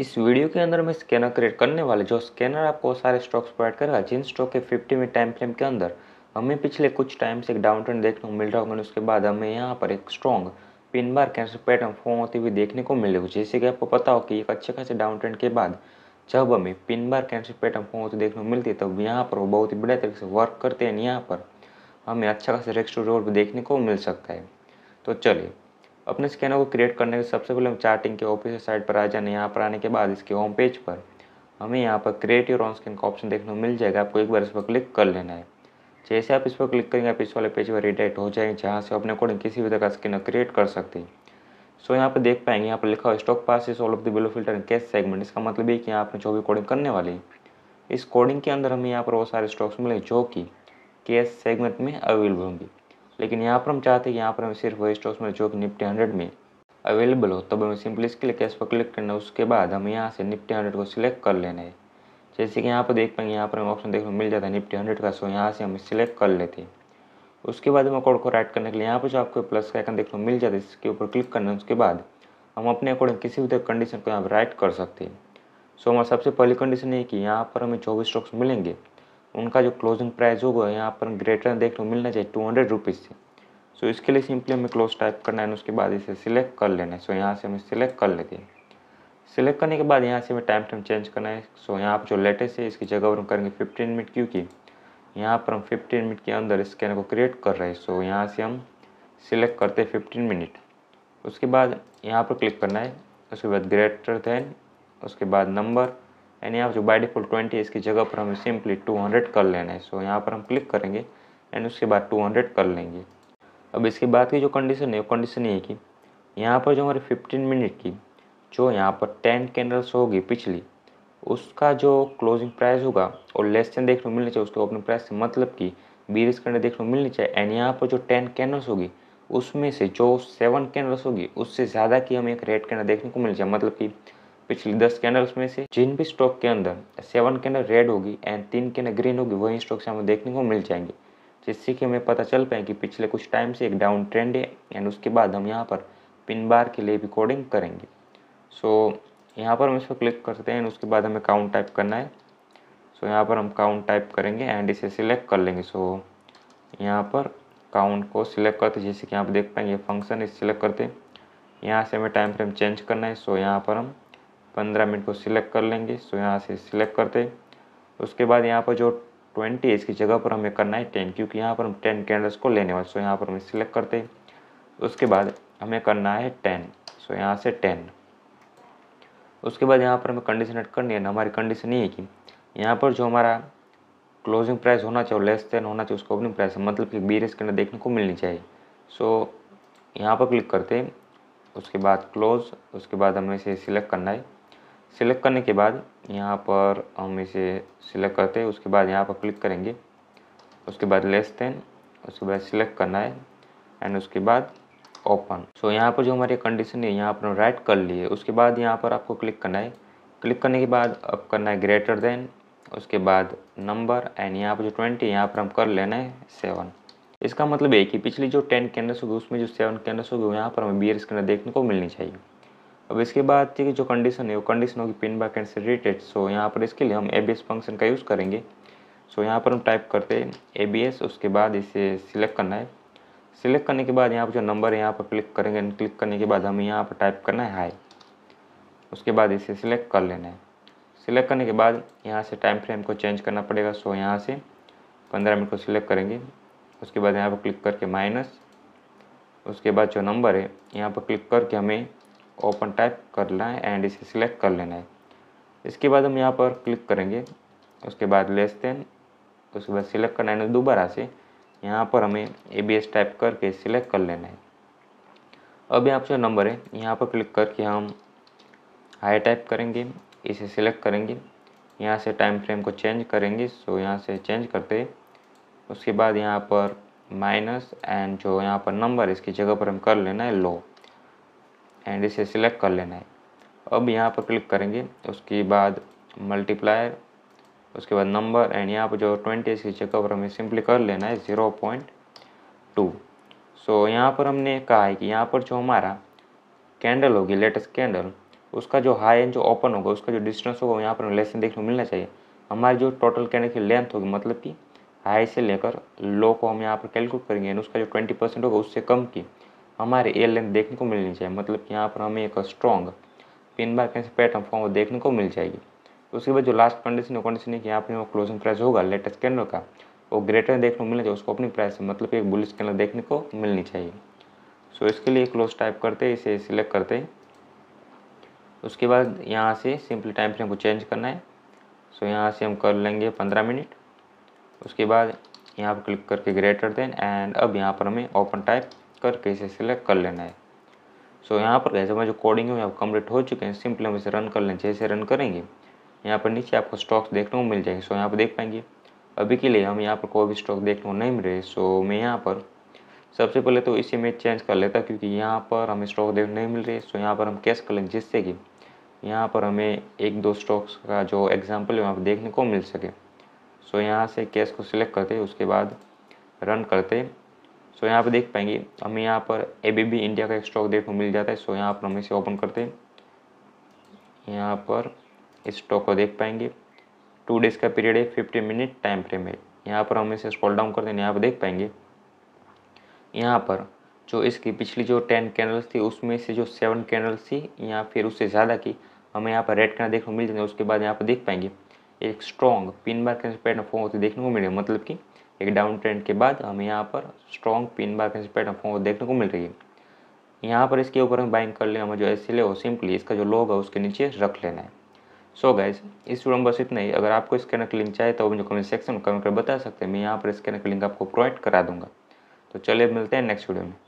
इस वीडियो के अंदर मैं स्कैनर क्रिएट करने वाले जो स्कैनर आपको सारे स्टॉक्स प्रोवाइड करेगा जिन स्टॉक के 50 में टाइम फ्रेम के अंदर हमें पिछले कुछ टाइम से एक डाउन ट्रेंड देखने को मिल रहा होगा उसके बाद हमें यहाँ पर एक strong pin bar candle pattern form होती हुई देखने को मिलेगी जैसे कि आपको पता हो कि एक अच्छे खासे डाउन ट्रेंड के बाद जब हमें pin bar candle pattern form होती देखने को मिलती है तब यहाँ पर वो बहुत ही बढ़िया तरीके से वर्क करते हैं यहाँ पर हमें अच्छा खासा रेक्स टू रोड देखने को मिल सकता है तो चलिए अपने स्कैनर को क्रिएट करने के सबसे पहले हम चार्टिंग के ऑफिस साइट पर आ जाने यहाँ पर आने के बाद इसके होम पेज पर हमें यहाँ पर क्रिएट योर ऑन स्कैन का ऑप्शन देखने को मिल जाएगा आपको एक बार इस पर क्लिक कर लेना है जैसे आप इस पर क्लिक करेंगे आप इस वाले पेज पर रिडाइट हो जाएंगे जहाँ से अपने अकॉर्डिंग किसी भी तरह का स्कैनर क्रिएट कर सकते हैं सो यहाँ पर देख पाएंगे यहाँ पर लिखा हुआ stock pass is all of the below filter and cash segment इसका मतलब ये कि यहाँ आपने जो भी कोडिंग करने वाली है इस कोडिंग के अंदर हमें यहाँ पर वो सारे स्टॉक्स मिलेंगे जो कि कैश सेगमेंट में अवेलेबल होंगे लेकिन यहाँ पर हम चाहते हैं यहाँ पर हमें सिर्फ वही स्टॉक्स में जो कि निफ्टी हंड्रेड में अवेलेबल हो तब हमें सिंपली इसके लिए कैश पर क्लिक करना है उसके बाद हमें यहाँ से निफ्टी हंड्रेड को सिलेक्ट कर लेना है जैसे कि यहाँ पर देख पाएंगे यहाँ पर हमें ऑप्शन देखने को मिल जाता है निफ्टी हंड्रेड का सो यहाँ से हम सिलेक्ट कर लेते हैं उसके बाद हम अकाउंट को राइट करने के लिए यहाँ पर जो आपको प्लस का आइकन देखने को मिल जाता है इसके ऊपर क्लिक करना है उसके बाद हम अपने अकॉर्डिंग किसी भी कंडीशन को यहाँ पर राइट कर सकते हैं सो हमारा सबसे पहली कंडीशन ये कि यहाँ पर हमें चौबीस स्टॉक्स मिलेंगे उनका जो क्लोजिंग प्राइस होगा यहाँ पर ग्रेटर देखने को मिलना चाहिए टू हंड्रेड रुपीज़ से सो so, इसके लिए सिंपली हमें क्लोज टाइप करना है उसके बाद इसे सिलेक्ट कर लेना है सो so, यहाँ से हमें सिलेक्ट कर लेते हैं सिलेक्ट करने के बाद यहाँ से हमें टाइम टाइम चेंज करना है सो so, यहाँ पर जो लेटेस्ट है इसकी जगह पर हम करेंगे फिफ्टीन मिनट क्योंकि यहाँ पर हम फिफ्टीन मिनट के अंदर स्कैनर को क्रिएट कर रहे हैं सो so, यहाँ से हम सिलेक्ट करते हैं फिफ्टीन मिनट उसके बाद यहाँ पर क्लिक करना है उसके बाद ग्रेटर देन उसके बाद नंबर एंड यहाँ जो बाई डिफ़ॉल्ट ट्वेंटी इसकी जगह पर हमें सिंपली टू हंड्रेड कर लेना है सो so, यहाँ पर हम क्लिक करेंगे एंड उसके बाद टू हंड्रेड कर लेंगे अब इसके बाद की जो कंडीशन है वो कंडीशन ये है कि यहाँ पर जो हमारी फिफ्टीन मिनट की जो यहाँ पर टेन कैंडल्स होगी पिछली उसका जो क्लोजिंग प्राइस होगा और लेस देन देखने को मिलनी चाहिए उसके ओपनिंग प्राइस से मतलब कि बीस कैंडल देखने को मिलनी चाहिए एंड यहाँ पर जो टेन कैंडल्स होगी उसमें से जो सेवन कैंडल्स होगी उससे ज़्यादा की हमें एक रेड कैंडल देखने को मिल जाए मतलब कि पिछले दस कैंडल्स में से जिन भी स्टॉक के अंदर सेवन कैंडल रेड होगी एंड तीन कैंडल ग्रीन होगी वही स्टॉक से हमें देखने को मिल जाएंगे जिससे कि हमें पता चल पाए कि पिछले कुछ टाइम से एक डाउन ट्रेंड है एंड उसके बाद हम यहाँ पर पिन बार के लिए रिकॉर्डिंग करेंगे सो so, यहाँ पर हम इसको क्लिक करते हैं एंड उसके बाद हमें काउंट टाइप करना है सो so, यहाँ पर हम काउंट टाइप करेंगे एंड इसे सिलेक्ट कर लेंगे सो so, यहाँ पर काउंट को सिलेक्ट करते जैसे कि आप देख पाएंगे फंक्शन इस सिलेक्ट करते हैं यहाँ से हमें टाइम फ्रेम चेंज करना है सो so, यहाँ पर हम पंद्रह मिनट को सिलेक्ट कर लेंगे सो यहाँ से सिलेक्ट करते उसके बाद यहाँ पर जो ट्वेंटी इसकी जगह पर हमें करना है टेन क्योंकि यहाँ पर हम टेन कैंडल्स को लेने वाले सो यहाँ पर हमें सिलेक्ट करते उसके बाद हमें करना है टेन सो यहाँ से टेन उसके बाद यहाँ पर हमें कंडीशन एड करनी है ना हमारी कंडीशन ये है कि यहाँ पर जो हमारा क्लोजिंग प्राइस होना चाहिए लेस देन होना चाहिए उसका ओपनिंग प्राइस मतलब कि बी रेस के अंदर देखने को मिलनी चाहिए सो so, यहाँ पर क्लिक करते हैं उसके बाद क्लोज उसके बाद हमें इसे सिलेक्ट करना है सिलेक्ट करने के बाद यहाँ पर हम इसे सिलेक्ट करते हैं उसके बाद यहाँ पर क्लिक करेंगे उसके बाद लेस देन उसके बाद सिलेक्ट करना है एंड उसके बाद ओपन सो so, यहाँ पर जो हमारी कंडीशन है यहाँ पर हम राइट कर लिए उसके बाद यहाँ पर आपको क्लिक करना है क्लिक करने के बाद अब करना है ग्रेटर देन उसके बाद नंबर एंड यहाँ पर जो ट्वेंटी यहाँ पर हम कर लेना है सेवन इसका मतलब है कि पिछली जो टेन कैंडल्स होगी उसमें जो सेवन कैंडल्स होगी यहाँ पर हमें बियर स्कैनर देखने को मिलनी चाहिए अब इसके बाद की जो कंडीशन है वो कंडीशन होगी पिन बैक एंड से रिलेटेड सो यहाँ पर इसके लिए हम ए फंक्शन का यूज़ करेंगे सो यहाँ पर हम टाइप करते हैं ए उसके बाद इसे सिलेक्ट करना है सिलेक्ट करने के बाद यहाँ पर जो नंबर है यहाँ पर क्लिक करेंगे क्लिक करने के बाद हमें यहाँ पर टाइप करना है हाई उसके बाद इसे सिलेक्ट कर लेना है सिलेक्ट करने के बाद यहाँ से टाइम फ्रेम को चेंज करना पड़ेगा सो यहाँ से पंद्रह मिनट को सिलेक्ट करेंगे उसके बाद यहाँ पर क्लिक करके माइनस उसके बाद जो नंबर है यहाँ पर क्लिक करके हमें ओपन टाइप करना है एंड इसे सिलेक्ट कर लेना है इसके बाद हम यहाँ पर क्लिक करेंगे उसके बाद लेस देन उसके बाद सिलेक्ट करना है दोबारा से यहाँ पर हमें ए बी एस टाइप करके सिलेक्ट कर लेना है अब यहाँ पर नंबर है यहाँ पर क्लिक करके हम हाई टाइप करेंगे इसे सिलेक्ट करेंगे यहाँ से टाइम फ्रेम को चेंज करेंगे सो यहाँ से चेंज करते उसके बाद यहाँ पर माइनस एंड जो यहाँ पर नंबर इसकी जगह पर हम कर लेना है लो एंड इसे सिलेक्ट कर लेना है अब यहाँ पर क्लिक करेंगे उसके बाद मल्टीप्लायर उसके बाद नंबर एंड यहाँ पर जो ट्वेंटी सी चेकअप हमें सिंपली कर लेना है ज़ीरो पॉइंट टू सो यहाँ पर हमने कहा है कि यहाँ पर जो हमारा कैंडल होगी लेटेस्ट कैंडल उसका जो हाई एंड जो ओपन होगा उसका जो डिस्टेंस होगा यहाँ पर हमें लेसन देखने को मिलना चाहिए हमारी जो टोटल कैंडल की लेंथ होगी मतलब कि हाई से लेकर लो को हम यहाँ पर कैलकुलेट करेंगे उसका जो ट्वेंटी परसेंट होगा उससे कम की हमारे एयर लेंथ देखने को मिलनी चाहिए मतलब कि यहाँ पर हमें एक स्ट्रॉन्ग पिन बार कैसे पैटर्न फॉर्म वो देखने को मिल जाएगी उसके बाद जो लास्ट कंडीशन है कंडीशन है कि यहाँ पर वो क्लोजिंग प्राइस होगा लेटेस्ट कैंडल का वो ग्रेटर देखने को मिलना चाहिए उसको ओपनिंग प्राइस मतलब एक बुलिस कैंडल देखने को मिलनी चाहिए सो इसके लिए क्लोज टाइप करते हैं इसे सिलेक्ट करते हैं उसके बाद यहाँ से सिंपली टाइम फ्रेम को चेंज करना है सो यहाँ से हम कर लेंगे पंद्रह मिनट उसके बाद यहाँ पर क्लिक करके ग्रेटर देन एंड अब यहाँ पर हमें ओपन टाइप करके इसे सिलेक्ट कर लेना है सो so, यहाँ पर कैसे हमारे जो कोडिंग है कम्प्लीट हो चुके हैं सिंपली हम इसे रन कर लें जैसे रन करेंगे यहाँ पर नीचे आपको स्टॉक्स देखने को मिल जाएंगे सो so, यहाँ पर देख पाएंगे अभी के लिए हम यहाँ पर कोई भी स्टॉक देखने को नहीं मिल रहे सो so, मैं यहाँ पर सबसे पहले तो इसी में चेंज कर लेता क्योंकि यहाँ पर हमें स्टॉक देखने नहीं मिल रहे सो so, यहाँ पर हम कैश कर लें जिससे कि यहाँ पर हमें एक दो स्टॉक्स का जो एग्जाम्पल है वहाँ पर देखने को मिल सके सो so, यहाँ से कैश को सिलेक्ट करते उसके बाद रन करते सो यहाँ पर देख पाएंगे हमें यहाँ पर ए बी इंडिया का एक स्टॉक देखने को मिल जाता है सो यहाँ पर हम इसे ओपन करते हैं यहाँ पर इस स्टॉक को देख पाएंगे टू डेज़ का पीरियड है फिफ्टी मिनट टाइम फ्रेम है यहाँ पर हम इसे स्क्रॉल डाउन करते हैं यहाँ पर देख पाएंगे यहाँ पर जो इसकी पिछली जो टेन कैंडल्स थी उसमें से जो सेवन कैंडल्स थी या फिर उससे ज़्यादा की हमें यहाँ पर रेड कैंडल देखने को मिल जाएंगे उसके बाद यहाँ पर देख पाएंगे एक strong pin bar candle pattern form होते देखने को मिलेगा मतलब कि एक डाउन ट्रेंड के बाद हमें यहाँ पर स्ट्रॉन्ग पिन बाय फैंसी पैटर्न फॉर्म देखने को मिल रही है यहाँ पर इसके ऊपर हम बाइंग कर ले हमें जो एस ले वो सिंपली इसका जो लोग है उसके नीचे रख लेना है सो so इस वीडियो में बस इतना ही अगर आपको स्कैनर का लिंक चाहिए तो मुझे कमेंट सेक्शन में कमेंट कर बता सकते हैं मैं यहाँ पर स्कैनर का लिंक आपको प्रोवाइड करा दूंगा तो चलिए मिलते हैं नेक्स्ट वीडियो में